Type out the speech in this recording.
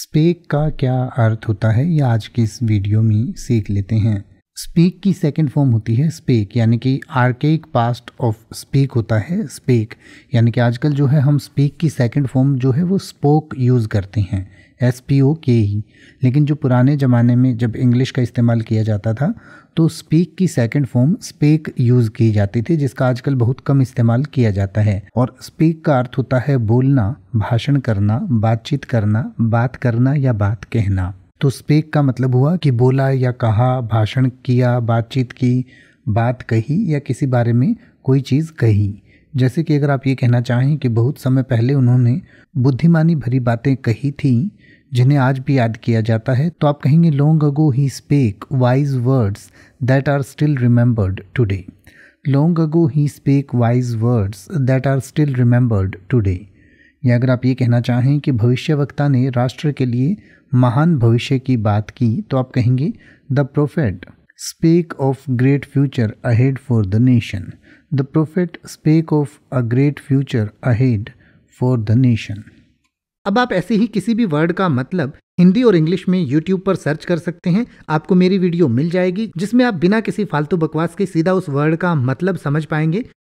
spec का क्या अर्थ होता है ये आज के इस वीडियो में सीख लेते हैं स्पीक की सेकेंड फॉर्म होती है स्पेक यानी कि आर्केक पास्ट ऑफ स्पीक होता है स्पेक यानी कि आजकल जो है हम स्पीक की सेकेंड फॉर्म जो है वो स्पोक यूज़ करते हैं एस पी ओ के ही लेकिन जो पुराने ज़माने में जब इंग्लिश का इस्तेमाल किया जाता था तो स्पीक की सेकेंड फॉर्म स्पेक यूज़ की जाती थी जिसका आजकल बहुत कम इस्तेमाल किया जाता है और स्पीक का अर्थ होता है बोलना भाषण करना बातचीत करना बात करना या बात कहना तो स्पीक का मतलब हुआ कि बोला या कहा भाषण किया बातचीत की बात कही या किसी बारे में कोई चीज़ कही जैसे कि अगर आप ये कहना चाहें कि बहुत समय पहले उन्होंने बुद्धिमानी भरी बातें कही थी जिन्हें आज भी याद किया जाता है तो आप कहेंगे long ago he spake wise words that are still remembered today long ago he spake wise words that are still remembered today या अगर आप ये कहना चाहें कि भविष्य वक्ता ने राष्ट्र के लिए महान भविष्य की बात की तो आप कहेंगे the prophet speak of great future ahead for the nation the prophet speak of a great future ahead for the nation अब आप ऐसे ही किसी भी वर्ड का मतलब हिंदी और इंग्लिश में यूट्यूब पर सर्च कर सकते हैं आपको मेरी वीडियो मिल जाएगी जिसमें आप बिना किसी फालतू बकवास के सीधा उस वर्ड का मतलब समझ पाएंगे